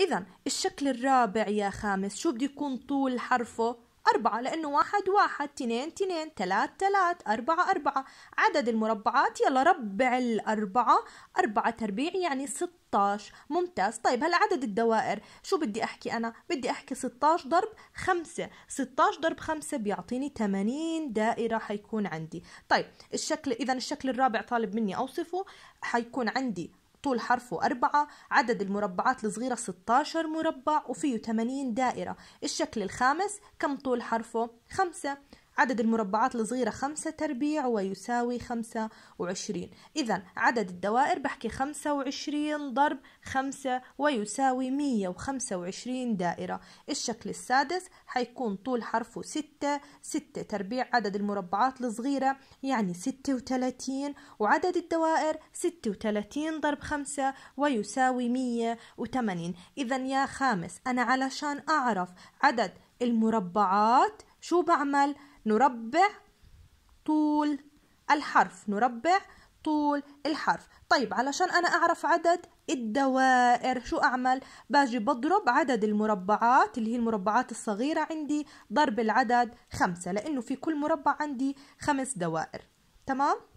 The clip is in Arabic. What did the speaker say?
إذا الشكل الرابع يا خامس شو بده يكون طول حرفه؟ أربعة لأنه واحد واحد تنين تنين تلات تلات أربعة أربعة عدد المربعات يلا ربع الأربعة أربعة تربيع يعني ستاش ممتاز طيب هلا عدد الدوائر شو بدي أحكي أنا بدي أحكي ستاش ضرب خمسة ستاش ضرب خمسة بيعطيني تمانين دائرة حيكون عندي طيب الشكل إذا الشكل الرابع طالب مني أوصفه حيكون عندي طول حرفه أربعة عدد المربعات الصغيرة 16 مربع وفيه 80 دائرة الشكل الخامس كم طول حرفه خمسة عدد المربعات الصغيرة خمسة تربيع ويساوي خمسة وعشرين إذا عدد الدوائر بحكي خمسة وعشرين ضرب خمسة ويساوي مية وخمسة وعشرين دائرة الشكل السادس حيكون طول حرفه ستة ستة تربيع عدد المربعات الصغيرة يعني ستة وتلاتين وعدد الدوائر ستة وتلاتين ضرب خمسة ويساوي مية وتمانين إذا يا خامس أنا علشان أعرف عدد المربعات شو بعمل نربع طول الحرف نربع طول الحرف طيب علشان أنا أعرف عدد الدوائر شو أعمل باجي بضرب عدد المربعات اللي هي المربعات الصغيرة عندي ضرب العدد خمسة لأنه في كل مربع عندي خمس دوائر تمام